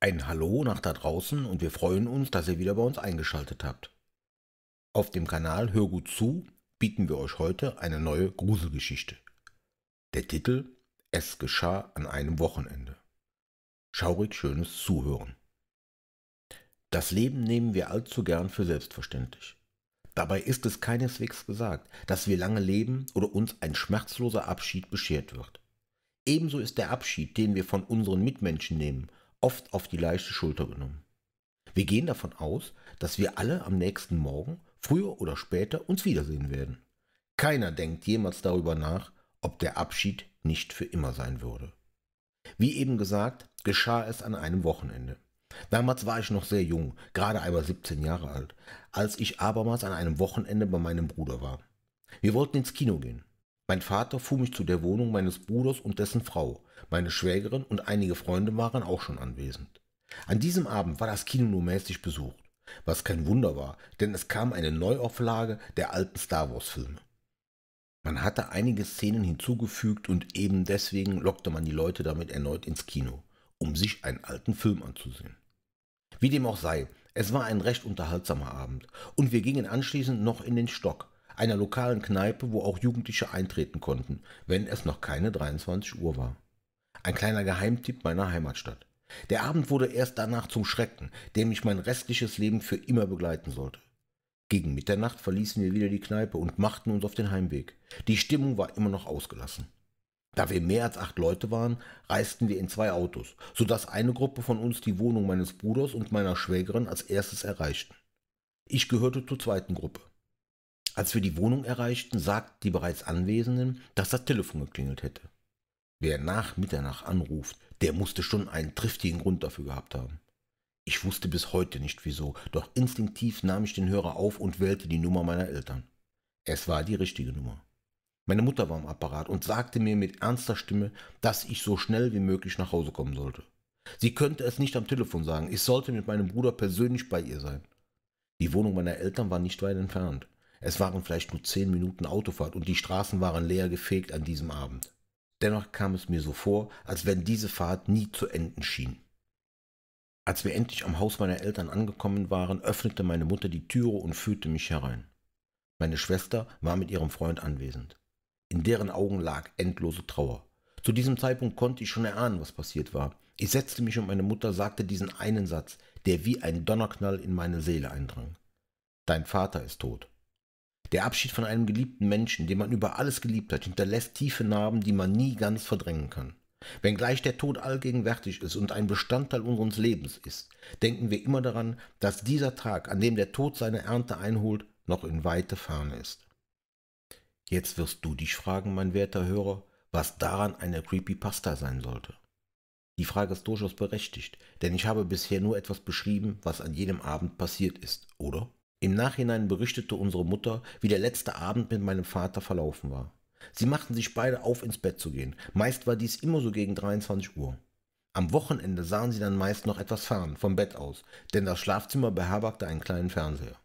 Ein Hallo nach da draußen und wir freuen uns, dass ihr wieder bei uns eingeschaltet habt. Auf dem Kanal Hör gut zu bieten wir euch heute eine neue Gruselgeschichte. Der Titel Es geschah an einem Wochenende. Schaurig schönes Zuhören. Das Leben nehmen wir allzu gern für selbstverständlich. Dabei ist es keineswegs gesagt, dass wir lange leben oder uns ein schmerzloser Abschied beschert wird. Ebenso ist der Abschied, den wir von unseren Mitmenschen nehmen, oft auf die leichte Schulter genommen. Wir gehen davon aus, dass wir alle am nächsten Morgen, früher oder später, uns wiedersehen werden. Keiner denkt jemals darüber nach, ob der Abschied nicht für immer sein würde. Wie eben gesagt, geschah es an einem Wochenende. Damals war ich noch sehr jung, gerade einmal 17 Jahre alt, als ich abermals an einem Wochenende bei meinem Bruder war. Wir wollten ins Kino gehen. Mein Vater fuhr mich zu der Wohnung meines Bruders und dessen Frau. Meine Schwägerin und einige Freunde waren auch schon anwesend. An diesem Abend war das Kino nur mäßig besucht, was kein Wunder war, denn es kam eine Neuauflage der alten Star Wars-Filme. Man hatte einige Szenen hinzugefügt und eben deswegen lockte man die Leute damit erneut ins Kino, um sich einen alten Film anzusehen. Wie dem auch sei, es war ein recht unterhaltsamer Abend und wir gingen anschließend noch in den Stock, einer lokalen Kneipe, wo auch Jugendliche eintreten konnten, wenn es noch keine 23 Uhr war. Ein kleiner Geheimtipp meiner Heimatstadt. Der Abend wurde erst danach zum Schrecken, der mich mein restliches Leben für immer begleiten sollte. Gegen Mitternacht verließen wir wieder die Kneipe und machten uns auf den Heimweg. Die Stimmung war immer noch ausgelassen. Da wir mehr als acht Leute waren, reisten wir in zwei Autos, sodass eine Gruppe von uns die Wohnung meines Bruders und meiner Schwägerin als erstes erreichten. Ich gehörte zur zweiten Gruppe. Als wir die Wohnung erreichten, sagten die bereits Anwesenden, dass das Telefon geklingelt hätte. Wer nach Mitternacht anruft, der musste schon einen triftigen Grund dafür gehabt haben. Ich wusste bis heute nicht wieso, doch instinktiv nahm ich den Hörer auf und wählte die Nummer meiner Eltern. Es war die richtige Nummer. Meine Mutter war am Apparat und sagte mir mit ernster Stimme, dass ich so schnell wie möglich nach Hause kommen sollte. Sie könnte es nicht am Telefon sagen, ich sollte mit meinem Bruder persönlich bei ihr sein. Die Wohnung meiner Eltern war nicht weit entfernt. Es waren vielleicht nur zehn Minuten Autofahrt und die Straßen waren leer gefegt an diesem Abend. Dennoch kam es mir so vor, als wenn diese Fahrt nie zu enden schien. Als wir endlich am Haus meiner Eltern angekommen waren, öffnete meine Mutter die Türe und führte mich herein. Meine Schwester war mit ihrem Freund anwesend. In deren Augen lag endlose Trauer. Zu diesem Zeitpunkt konnte ich schon erahnen, was passiert war. Ich setzte mich und meine Mutter sagte diesen einen Satz, der wie ein Donnerknall in meine Seele eindrang. Dein Vater ist tot. Der Abschied von einem geliebten Menschen, den man über alles geliebt hat, hinterlässt tiefe Narben, die man nie ganz verdrängen kann. Wenngleich der Tod allgegenwärtig ist und ein Bestandteil unseres Lebens ist, denken wir immer daran, dass dieser Tag, an dem der Tod seine Ernte einholt, noch in weite Ferne ist. Jetzt wirst du dich fragen, mein werter Hörer, was daran eine Creepypasta sein sollte. Die Frage ist durchaus berechtigt, denn ich habe bisher nur etwas beschrieben, was an jedem Abend passiert ist, oder? Im Nachhinein berichtete unsere Mutter, wie der letzte Abend mit meinem Vater verlaufen war. Sie machten sich beide auf, ins Bett zu gehen. Meist war dies immer so gegen 23 Uhr. Am Wochenende sahen sie dann meist noch etwas fern, vom Bett aus, denn das Schlafzimmer beherbergte einen kleinen Fernseher.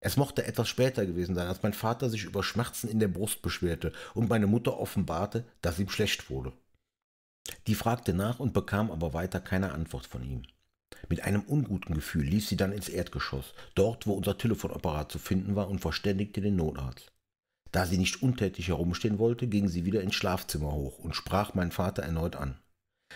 Es mochte etwas später gewesen sein, als mein Vater sich über Schmerzen in der Brust beschwerte und meine Mutter offenbarte, dass ihm schlecht wurde. Die fragte nach und bekam aber weiter keine Antwort von ihm. Mit einem unguten Gefühl lief sie dann ins Erdgeschoss, dort wo unser Telefonapparat zu finden war, und verständigte den Notarzt. Da sie nicht untätig herumstehen wollte, ging sie wieder ins Schlafzimmer hoch und sprach meinen Vater erneut an.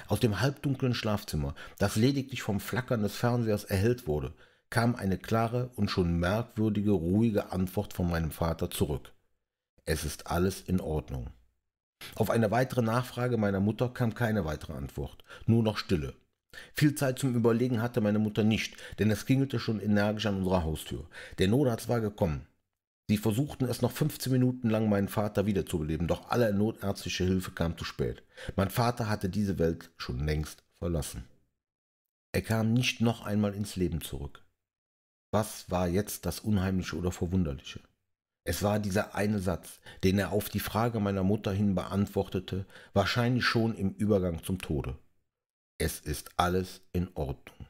Aus dem halbdunklen Schlafzimmer, das lediglich vom Flackern des Fernsehers erhellt wurde, kam eine klare und schon merkwürdige, ruhige Antwort von meinem Vater zurück. Es ist alles in Ordnung. Auf eine weitere Nachfrage meiner Mutter kam keine weitere Antwort, nur noch Stille, viel Zeit zum Überlegen hatte meine Mutter nicht, denn es klingelte schon energisch an unserer Haustür. Der Notarzt war gekommen. Sie versuchten es noch 15 Minuten lang, meinen Vater wiederzubeleben, doch alle notärztliche Hilfe kam zu spät. Mein Vater hatte diese Welt schon längst verlassen. Er kam nicht noch einmal ins Leben zurück. Was war jetzt das Unheimliche oder Verwunderliche? Es war dieser eine Satz, den er auf die Frage meiner Mutter hin beantwortete, wahrscheinlich schon im Übergang zum Tode. Es ist alles in Ordnung.